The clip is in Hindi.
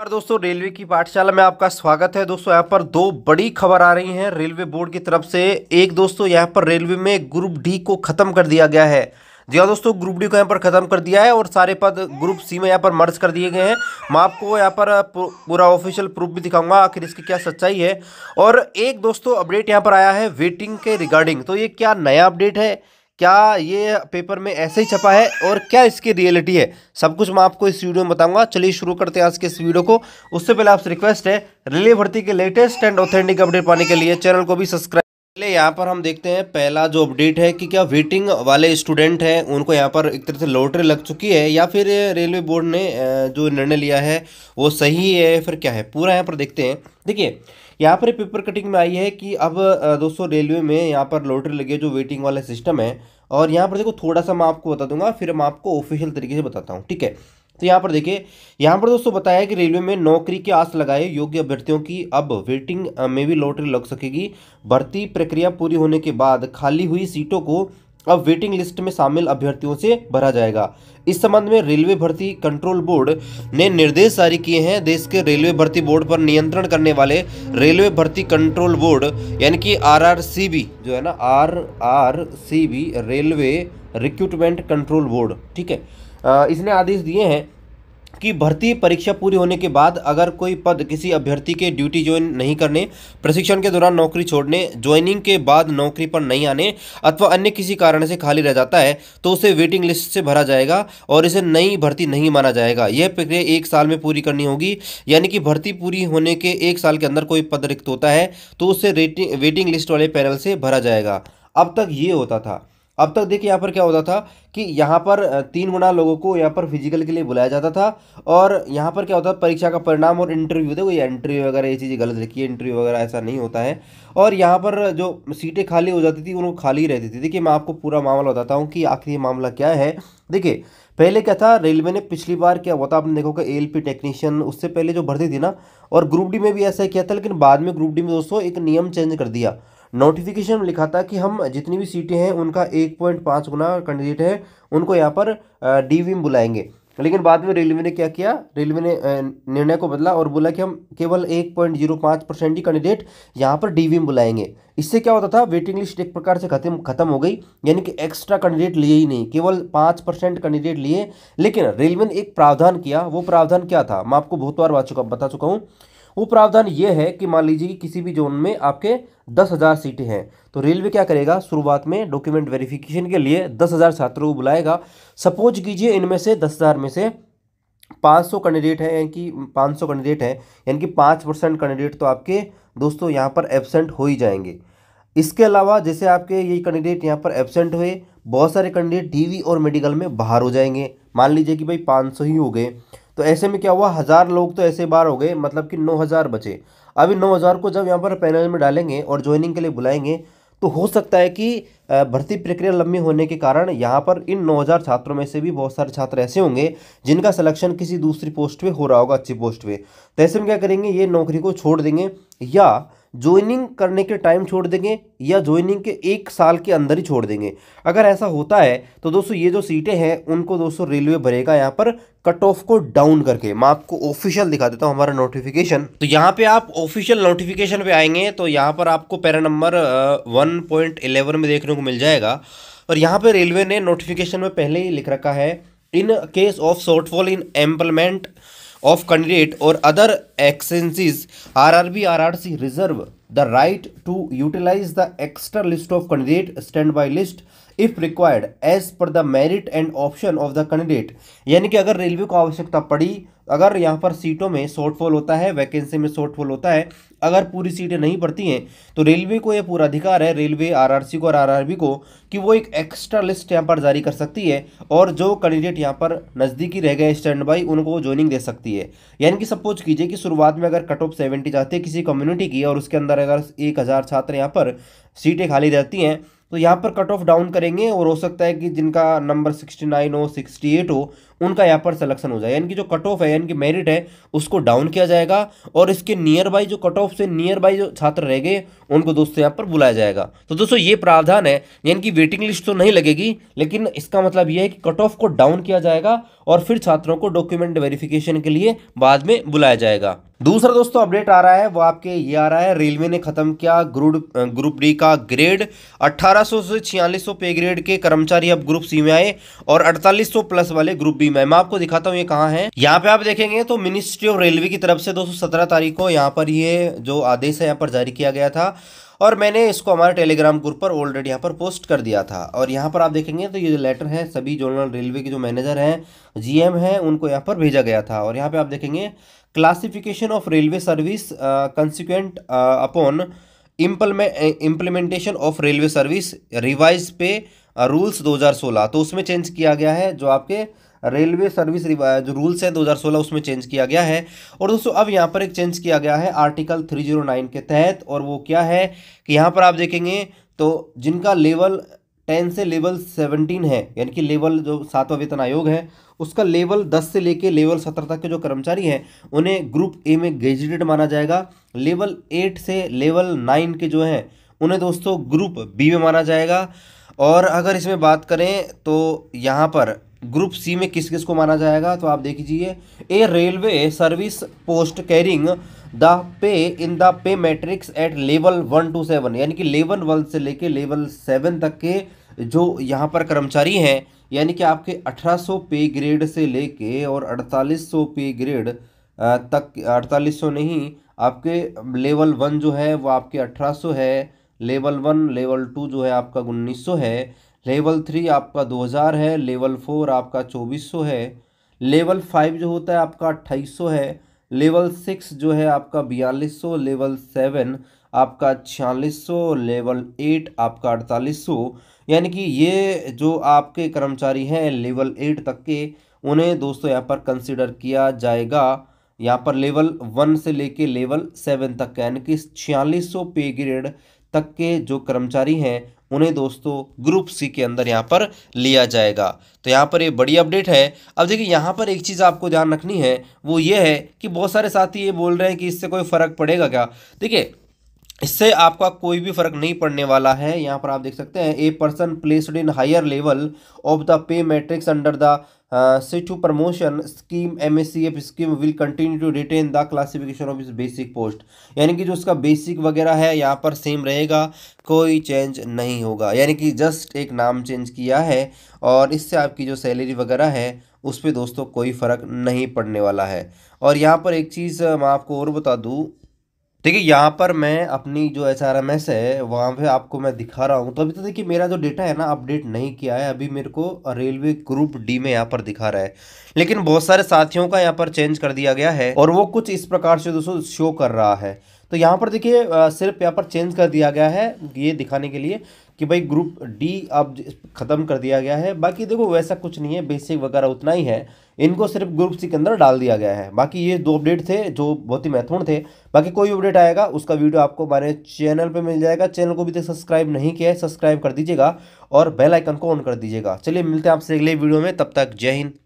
और दोस्तों रेलवे की पाठशाला में आपका स्वागत है दोस्तों यहाँ पर दो बड़ी खबर आ रही हैं रेलवे बोर्ड की तरफ से एक दोस्तों यहाँ पर रेलवे में ग्रुप डी को ख़त्म कर दिया गया है जी हाँ दोस्तों ग्रुप डी को यहाँ पर ख़त्म कर दिया है और सारे पद ग्रुप सी में यहाँ पर मर्ज कर दिए गए हैं मैं आपको यहाँ पर पूरा ऑफिशियल प्रूफ भी दिखाऊंगा आखिर इसकी क्या सच्चाई है और एक दोस्तों अपडेट यहाँ पर आया है वेटिंग के रिगार्डिंग तो ये क्या नया अपडेट है क्या ये पेपर में ऐसे ही छपा है और क्या इसकी रियलिटी है सब कुछ मैं आपको इस वीडियो में बताऊंगा चलिए शुरू करते हैं आज के इस वीडियो को उससे पहले आपसे रिक्वेस्ट है रेलवे भर्ती के लेटेस्ट एंड ऑथेंटिक अपडेट पाने के लिए चैनल को भी सब्सक्राइब पहले यहाँ पर हम देखते हैं पहला जो अपडेट है कि क्या वेटिंग वाले स्टूडेंट हैं उनको यहाँ पर एक तरह से लॉटरी लग चुकी है या फिर रेलवे बोर्ड ने जो निर्णय लिया है वो सही है फिर क्या है पूरा यहाँ पर देखते हैं देखिए यहाँ पर पेपर कटिंग में आई है कि अब दोस्तों रेलवे में यहाँ पर लॉटरी लगी है जो वेटिंग वाला सिस्टम है और यहाँ पर देखो थोड़ा सा मैं आपको बता दूंगा फिर मैं आपको ऑफिशियल तरीके से बताता हूँ ठीक है तो यहाँ पर देखिए यहाँ पर दोस्तों बताया कि रेलवे में नौकरी के आस लगाए योग्य अभ्यर्थियों की अब वेटिंग में भी लॉटरी लग सकेगी भर्ती प्रक्रिया पूरी होने के बाद खाली हुई सीटों को अब वेटिंग लिस्ट में शामिल अभ्यर्थियों से भरा जाएगा इस संबंध में रेलवे भर्ती कंट्रोल बोर्ड ने निर्देश जारी किए हैं देश के रेलवे भर्ती बोर्ड पर नियंत्रण करने वाले रेलवे भर्ती कंट्रोल बोर्ड यानी कि आरआरसीबी जो है ना R R C B railway recruitment control board ठीक है इसने आदेश दिए हैं कि भर्ती परीक्षा पूरी होने के बाद अगर कोई पद किसी अभ्यर्थी के ड्यूटी ज्वाइन नहीं करने प्रशिक्षण के दौरान नौकरी छोड़ने ज्वाइनिंग के बाद नौकरी पर नहीं आने अथवा अन्य किसी कारण से खाली रह जाता है तो उसे वेटिंग लिस्ट से भरा जाएगा और इसे नई भर्ती नहीं माना जाएगा यह प्रक्रिया एक साल में पूरी करनी होगी यानी कि भर्ती पूरी होने के एक साल के अंदर कोई पद रिक्त होता है तो उसे वेटिंग लिस्ट वाले पैनल से भरा जाएगा अब तक ये होता था अब तक देखिए यहाँ पर क्या होता था कि यहाँ पर तीन गुना लोगों को यहाँ पर फिजिकल के लिए बुलाया जाता था और यहाँ पर क्या होता था परीक्षा का परिणाम और इंटरव्यू देखो ये इंटरव्यू वगैरह ये चीज़ें गलत लिखी है इंटरव्यू वगैरह ऐसा नहीं होता है और यहाँ पर जो सीटें खाली हो जाती थी उनको खाली रहती थी देखिए मैं आपको पूरा मामला बताता हूँ कि आखिर ये मामला क्या है देखिए पहले क्या था रेलवे ने पिछली बार क्या हुआ था आपने देखो कि एल पी टेक्नीशियन उससे पहले जो भर्ती थी ना और ग्रुप डी में भी ऐसा किया था लेकिन बाद में ग्रुप डी में दोस्तों एक नियम चेंज कर दिया नोटिफिकेशन में लिखा था कि हम जितनी भी सीटें हैं उनका एक पॉइंट पाँच गुना कैंडिडेट है उनको यहाँ पर डी विम बुलाएंगे लेकिन बाद में रेलवे ने क्या किया रेलवे ने निर्णय को बदला और बोला कि हम केवल एक पॉइंट जीरो पाँच परसेंट ही कैंडिडेट यहाँ पर डी में बुलाएंगे इससे क्या होता था वेटिंग लिस्ट एक प्रकार से खत्म खत्म हो गई यानी कि एक्स्ट्रा कैंडिडेट लिए ही नहीं केवल पाँच परसेंट कैंडिडेट लिए लेकिन रेलवे ने एक प्रावधान किया वो प्रावधान क्या था मैं आपको बहुत बार बता चुका बता चुका हूँ कुप्रावधान ये है कि मान लीजिए कि किसी भी जोन में आपके दस हज़ार सीटें हैं तो रेलवे क्या करेगा शुरुआत में डॉक्यूमेंट वेरिफिकेशन के लिए दस हज़ार छात्रों को बुलाएगा सपोज कीजिए इनमें से दस हज़ार में से पाँच सौ कैंडिडेट हैं यानी कि पाँच सौ कैंडिडेट हैं यानी कि पाँच परसेंट कैंडिडेट तो आपके दोस्तों यहाँ पर एबसेंट हो ही जाएंगे इसके अलावा जैसे आपके ये कैंडिडेट यहाँ पर एबसेंट हुए बहुत सारे कैंडिडेट टीवी और मेडिकल में बाहर हो जाएंगे मान लीजिए कि भाई पाँच ही हो गए तो ऐसे में क्या हुआ हज़ार लोग तो ऐसे बार हो गए मतलब कि नौ हज़ार बचे अभी नौ हज़ार को जब यहाँ पर पैनल में डालेंगे और ज्वाइनिंग के लिए बुलाएंगे तो हो सकता है कि भर्ती प्रक्रिया लंबी होने के कारण यहाँ पर इन नौ हज़ार छात्रों में से भी बहुत सारे छात्र ऐसे होंगे जिनका सिलेक्शन किसी दूसरी पोस्ट पर हो रहा होगा अच्छी पोस्ट पर तो ऐसे में क्या करेंगे ये नौकरी को छोड़ देंगे या ज्वाइनिंग करने के टाइम छोड़ देंगे या ज्वाइनिंग के एक साल के अंदर ही छोड़ देंगे अगर ऐसा होता है तो दोस्तों ये जो सीटें हैं उनको दोस्तों रेलवे भरेगा यहाँ पर कट ऑफ को डाउन करके मैं आपको ऑफिशियल दिखा देता हूँ हमारा नोटिफिकेशन तो यहाँ पे आप ऑफिशियल नोटिफिकेशन पे आएंगे तो यहाँ पर आपको पैरा नंबर वन पॉइंट में देखने को मिल जाएगा और यहाँ पे रेलवे ने नोटिफिकेशन में पहले ही लिख रखा है in case of shortfall in empanelment of candidate or other agencies, RRB RRC reserve the right to utilize the extra list of candidate standby list if required as per the merit and option of the candidate यानी कि अगर रेलवे को आवश्यकता पड़ी अगर यहाँ पर सीटों में शॉर्टफॉल होता है वैकेंसी में शॉर्टफॉल होता है अगर पूरी सीटें नहीं पड़ती हैं तो रेलवे को यह पूरा अधिकार है रेलवे आरआरसी को और आरआरबी को कि वो एक एक्स्ट्रा लिस्ट यहाँ पर जारी कर सकती है और जो कैंडिडेट यहाँ पर नज़दीकी रह गए स्टैंड बाई उनको ज्वाइनिंग दे सकती है यानी कि सपोज कीजिए कि शुरुआत में अगर कट ऑफ सेवेंटी चाहते है किसी कम्युनिटी की और उसके अंदर अगर एक हज़ार छात्र यहाँ पर सीटें खाली रहती हैं तो यहाँ पर कट ऑफ डाउन करेंगे और हो सकता है कि जिनका नंबर सिक्सटी नाइन हो सिक्सटी एट हो उनका यहाँ पर सिलेक्शन हो जाएगा यानी कि जो कट ऑफ है यानी कि मेरिट है उसको डाउन किया जाएगा और इसके नियर बाई जो कट ऑफ से नियर बाई जो छात्र रह गए उनको दोस्तों यहाँ पर बुलाया जाएगा तो दोस्तों ये प्रावधान है यानी कि वेटिंग लिस्ट तो नहीं लगेगी लेकिन इसका मतलब यह है कि कट ऑफ को डाउन किया जाएगा और फिर छात्रों को डॉक्यूमेंट वेरिफिकेशन के लिए बाद में बुलाया जाएगा दूसरा दोस्तों अपडेट आ रहा है वो आपके ये आ रहा है रेलवे ने खत्म किया ग्रुप ग्रुप डी का ग्रेड 1800 से छियालीस पे ग्रेड के कर्मचारी अब ग्रुप सी में आए और 4800 प्लस वाले ग्रुप बी जी मैं आपको दिखाता हूँ ये कहाँ है यहाँ पे आप देखेंगे तो मिनिस्ट्री ऑफ रेलवे की तरफ से दो तारीख को यहाँ पर ये जो आदेश है यहाँ पर जारी किया गया था और मैंने इसको हमारे टेलीग्राम ग्रुप पर ऑलरेडी यहाँ पर पोस्ट कर दिया था और यहाँ पर आप देखेंगे तो ये जो लेटर है सभी जोनल रेलवे के जो मैनेजर हैं जीएम हैं उनको यहाँ पर भेजा गया था और यहाँ पे आप देखेंगे classification of railway service consequent upon implementation of railway service revised pay rules दो तो उसमें चेंज किया गया है जो आपके रेलवे सर्विस जो रूल्स है 2016 उसमें चेंज किया गया है और दोस्तों अब यहाँ पर एक चेंज किया गया है आर्टिकल 309 के तहत और वो क्या है कि यहाँ पर आप देखेंगे तो जिनका लेवल टेन से लेवल सेवनटीन है यानी कि लेवल जो सातवा वेतन आयोग है उसका लेवल दस से लेके लेवल सत्रह तक के जो कर्मचारी हैं उन्हें ग्रुप ए में ग्रेजुएटेड माना जाएगा लेवल एट से लेवल नाइन के जो हैं उन्हें दोस्तों ग्रुप बी में माना जाएगा और अगर इसमें बात करें तो यहाँ पर ग्रुप सी में किस किस को माना जाएगा तो आप देख लीजिए a railway service post carrying the pay in the pay matrix at level one two seven यानी कि लेवल वन से लेके लेवल सेवन तक के जो यहाँ पर कर्मचारी हैं यानी कि आपके 1800 पे ग्रेड से लेके और 4800 पे ग्रेड तक 4800 नहीं आपके लेवल वन जो है वो आपके 1800 है लेवल वन लेवल टू जो है आपका उन्नीस सौ है लेवल थ्री आपका दो हज़ार है लेवल फोर आपका चौबीस सौ है लेवल फाइव जो होता है आपका अट्ठाईस सौ है लेवल सिक्स जो है आपका बयालीस सौ लेवल सेवन आपका छियालीस सौ लेवल एट आपका अड़तालीस सौ यानी कि ये जो आपके कर्मचारी हैं लेवल एट तक के उन्हें दोस्तों यहाँ पर कंसिडर किया जाएगा यहाँ पर लेवल वन से लेके लेवल सेवन तक का यानी कि छियालीस सौ पे ग्रेड तक के जो कर्मचारी हैं उन्हें दोस्तों ग्रुप सी के अंदर यहाँ पर लिया जाएगा तो यहाँ पर ये बड़ी अपडेट है अब देखिए यहाँ पर एक चीज़ आपको ध्यान रखनी है वो ये है कि बहुत सारे साथी ये बोल रहे हैं कि इससे कोई फ़र्क पड़ेगा क्या देखिए इससे आपका कोई भी फर्क नहीं पड़ने वाला है यहाँ पर आप देख सकते हैं a person placed in higher level of the pay matrix under the situ promotion scheme M S C F scheme will continue to retain the classification of is basic post यानी कि जो उसका बेसिक वगैरह है यहाँ पर सेम रहेगा कोई चेंज नहीं होगा यानी कि जस्ट एक नाम चेंज किया है और इससे आपकी जो सैलरी वगैरह है उस पर दोस्तों कोई फ़र्क नहीं पड़ने वाला है और यहाँ पर एक चीज़ मैं आपको और बता दूँ देखिए यहाँ पर मैं अपनी जो एस आर एम एस है वहाँ पे आपको मैं दिखा रहा हूँ तो अभी तो देखिए मेरा जो डेटा है ना अपडेट नहीं किया है अभी मेरे को रेलवे ग्रुप डी में यहाँ पर दिखा रहा है लेकिन बहुत सारे साथियों का यहाँ पर चेंज कर दिया गया है और वो कुछ इस प्रकार से दोस्तों शो कर रहा है तो यहाँ पर देखिए सिर्फ यहाँ पर चेंज कर दिया गया है ये दिखाने के लिए कि भाई ग्रुप डी अब ख़त्म कर दिया गया है बाकी देखो वैसा कुछ नहीं है बेसिक वगैरह उतना ही है इनको सिर्फ ग्रुप सी के अंदर डाल दिया गया है बाकी ये दो अपडेट थे जो बहुत ही महत्वपूर्ण थे बाकी कोई अपडेट आएगा उसका वीडियो आपको हमारे चैनल पे मिल जाएगा चैनल को भी तक तो सब्सक्राइब नहीं किया है सब्सक्राइब कर दीजिएगा और बेलाइकन को ऑन कर दीजिएगा चलिए मिलते हैं आपसे अगले वीडियो में तब तक जय हिंद